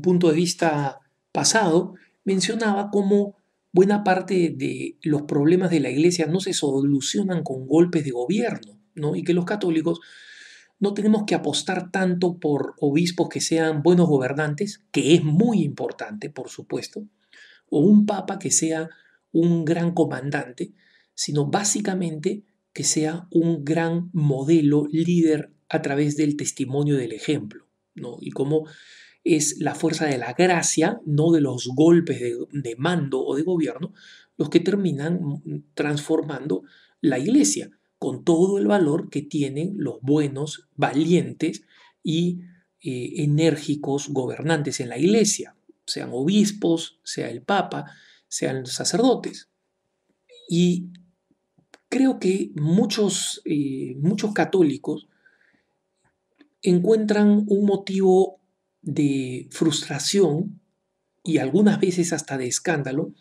punto de vista pasado, mencionaba cómo buena parte de los problemas de la iglesia no se solucionan con golpes de gobierno, ¿no? Y que los católicos no tenemos que apostar tanto por obispos que sean buenos gobernantes, que es muy importante, por supuesto, o un papa que sea un gran comandante, sino básicamente que sea un gran modelo líder a través del testimonio del ejemplo, ¿no? Y cómo es la fuerza de la gracia, no de los golpes de, mando o de gobierno, los que terminan mm, transformando la iglesia, con todo el valor que tienen los buenos, valientes y eh, enérgicos gobernantes en la iglesia, sean obispos, sea el papa, sean sacerdotes. Y creo que muchos, eh, muchos católicos encuentran un motivo de frustración y algunas veces hasta de escándalo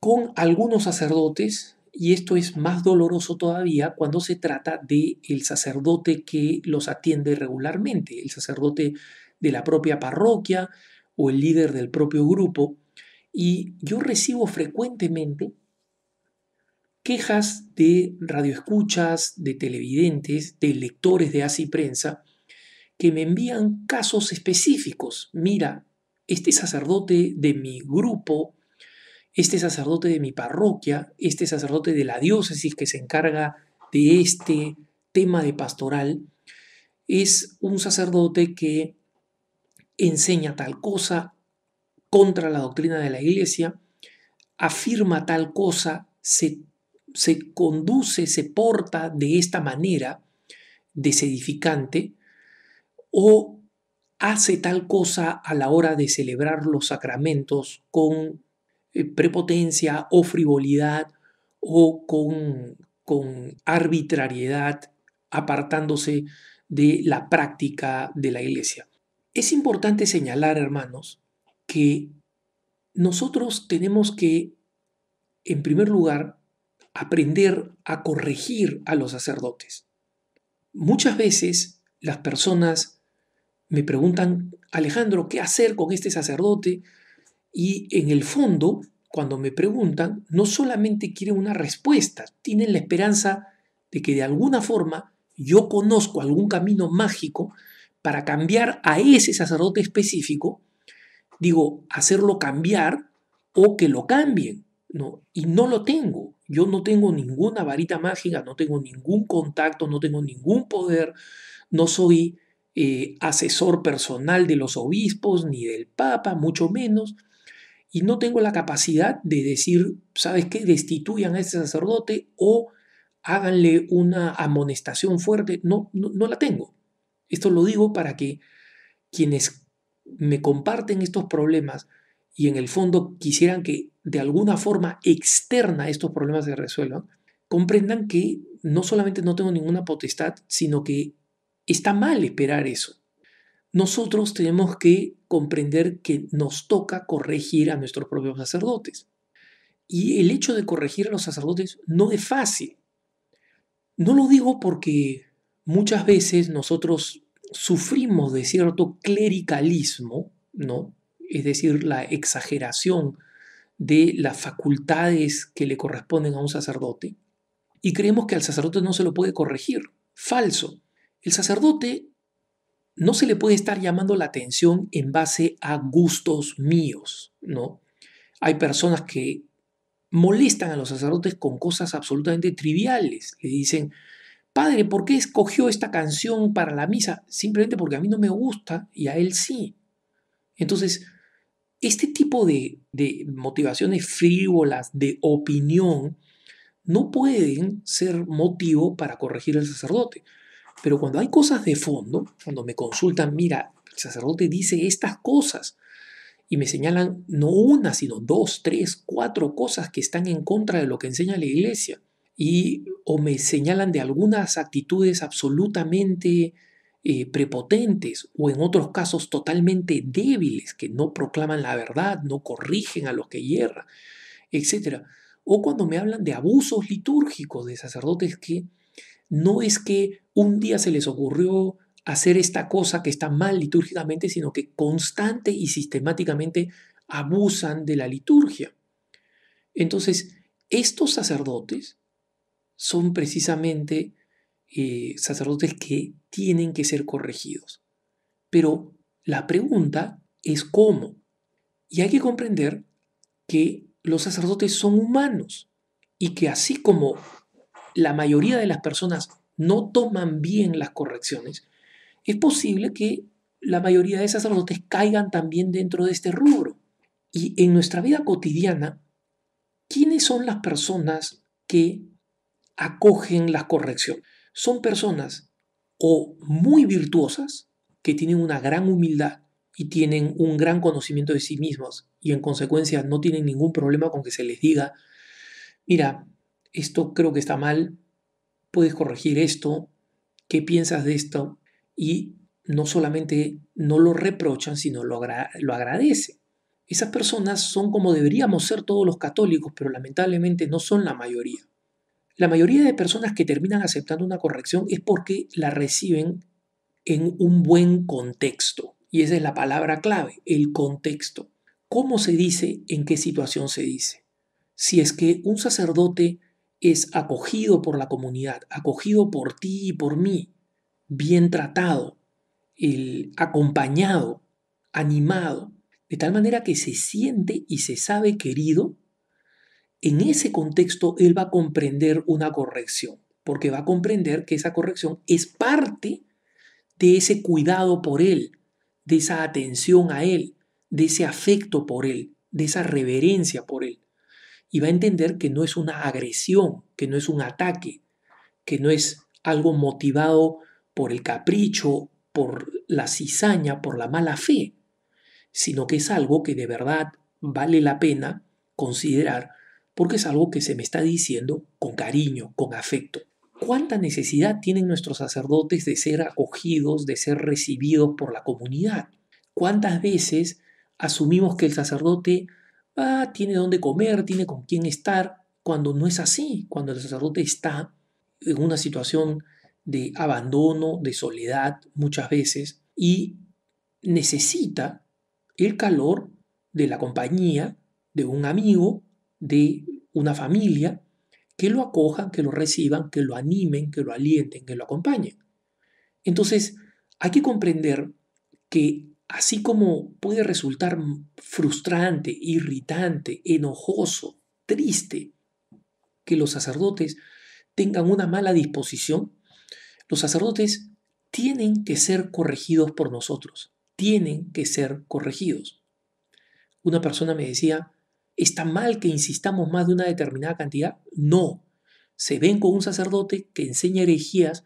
con algunos sacerdotes y esto es más doloroso todavía cuando se trata de el sacerdote que los atiende regularmente, el sacerdote de la propia parroquia o el líder del propio grupo y yo recibo frecuentemente quejas de radioescuchas, de televidentes, de lectores de Así Prensa que me envían casos específicos. Mira, este sacerdote de mi grupo, este sacerdote de mi parroquia, este sacerdote de la diócesis que se encarga de este tema de pastoral, es un sacerdote que enseña tal cosa contra la doctrina de la iglesia, afirma tal cosa, se, conduce, se porta de esta manera desedificante, o hace tal cosa a la hora de celebrar los sacramentos con eh, prepotencia o frivolidad o con, con arbitrariedad, apartándose de la práctica de la iglesia. Es importante señalar, hermanos, que nosotros tenemos que, en primer lugar, aprender a corregir a los sacerdotes. Muchas veces las personas me preguntan, Alejandro, ¿qué hacer con este sacerdote? Y en el fondo, cuando me preguntan, no solamente quieren una respuesta, tienen la esperanza de que de alguna forma yo conozco algún camino mágico para cambiar a ese sacerdote específico, digo, hacerlo cambiar o que lo cambien. No, y no lo tengo. Yo no tengo ninguna varita mágica, no tengo ningún contacto, no tengo ningún poder, no soy eh, asesor personal de los obispos ni del Papa, mucho menos, y no tengo la capacidad de decir, ¿sabes qué? Destituyan a ese sacerdote o háganle una amonestación fuerte. no, no la tengo. Esto lo digo para que quienes me comparten estos problemas y en el fondo quisieran que de alguna forma externa estos problemas se resuelvan, comprendan que no solamente no tengo ninguna potestad, sino que Está mal esperar eso. Nosotros tenemos que comprender que nos toca corregir a nuestros propios sacerdotes. Y el hecho de corregir a los sacerdotes no es fácil. No lo digo porque muchas veces nosotros sufrimos de cierto clericalismo, ¿no? Es decir, la exageración de las facultades que le corresponden a un sacerdote y creemos que al sacerdote no se lo puede corregir. Falso. El sacerdote no se le puede estar llamando la atención en base a gustos míos, ¿no? Hay personas que molestan a los sacerdotes con cosas absolutamente triviales. Le dicen, padre, ¿por qué escogió esta canción para la misa? Simplemente porque a mí no me gusta y a él sí. Entonces, este tipo de, de motivaciones frívolas, de opinión, no pueden ser motivo para corregir al sacerdote. Pero cuando hay cosas de fondo, cuando me consultan, mira, el sacerdote dice estas cosas y me señalan no una, sino dos, tres, cuatro cosas que están en contra de lo que enseña la iglesia. Y o me señalan de algunas actitudes absolutamente eh, prepotentes o en otros casos totalmente débiles que no proclaman la verdad, no corrigen a los que hierran, etc. O cuando me hablan de abusos litúrgicos de sacerdotes que no es que un día se les ocurrió hacer esta cosa que está mal litúrgicamente, sino que constante y sistemáticamente abusan de la liturgia. Entonces, estos sacerdotes son precisamente eh, sacerdotes que tienen que ser corregidos. Pero la pregunta es cómo. Y hay que comprender que los sacerdotes son humanos y que así como la mayoría de las personas no toman bien las correcciones, es posible que la mayoría de sacerdotes caigan también dentro de este rubro. Y en nuestra vida cotidiana, ¿quiénes son las personas que acogen las correcciones? Son personas o muy virtuosas, que tienen una gran humildad y tienen un gran conocimiento de sí mismos y en consecuencia no tienen ningún problema con que se les diga, mira, esto creo que está mal, puedes corregir esto, qué piensas de esto, y no solamente no lo reprochan, sino lo, lo agradecen. Esas personas son como deberíamos ser todos los católicos, pero lamentablemente no son la mayoría. La mayoría de personas que terminan aceptando una corrección es porque la reciben en un buen contexto. Y esa es la palabra clave, el contexto. ¿Cómo se dice? ¿En qué situación se dice? Si es que un sacerdote es acogido por la comunidad, acogido por ti y por mí, bien tratado, el acompañado, animado, de tal manera que se siente y se sabe querido, en ese contexto él va a comprender una corrección, porque va a comprender que esa corrección es parte de ese cuidado por él, de esa atención a él, de ese afecto por él, de esa reverencia por él y va a entender que no es una agresión, que no es un ataque, que no es algo motivado por el capricho, por la cizaña, por la mala fe, sino que es algo que de verdad vale la pena considerar porque es algo que se me está diciendo con cariño, con afecto. ¿Cuánta necesidad tienen nuestros sacerdotes de ser acogidos, de ser recibidos por la comunidad? ¿Cuántas veces asumimos que el sacerdote Ah, tiene dónde comer, tiene con quién estar, cuando no es así, cuando el sacerdote está en una situación de abandono, de soledad muchas veces, y necesita el calor de la compañía, de un amigo, de una familia, que lo acojan, que lo reciban, que lo animen, que lo alienten, que lo acompañen. Entonces, hay que comprender que Así como puede resultar frustrante, irritante, enojoso, triste que los sacerdotes tengan una mala disposición, los sacerdotes tienen que ser corregidos por nosotros, tienen que ser corregidos. Una persona me decía, ¿está mal que insistamos más de una determinada cantidad? No, se ven con un sacerdote que enseña herejías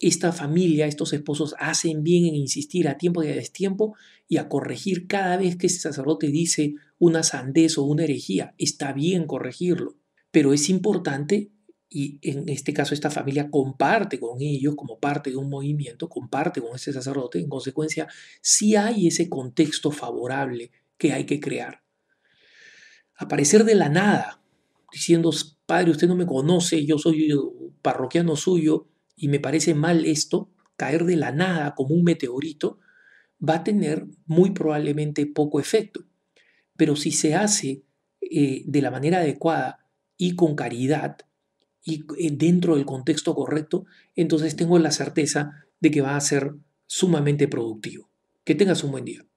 esta familia, estos esposos hacen bien en insistir a tiempo y a destiempo y a corregir cada vez que ese sacerdote dice una sandez o una herejía. Está bien corregirlo, pero es importante, y en este caso esta familia comparte con ellos como parte de un movimiento, comparte con ese sacerdote, en consecuencia, si sí hay ese contexto favorable que hay que crear. Aparecer de la nada, diciendo, padre, usted no me conoce, yo soy parroquiano suyo, y me parece mal esto, caer de la nada como un meteorito, va a tener muy probablemente poco efecto. Pero si se hace eh, de la manera adecuada y con caridad y eh, dentro del contexto correcto, entonces tengo la certeza de que va a ser sumamente productivo. Que tengas un buen día.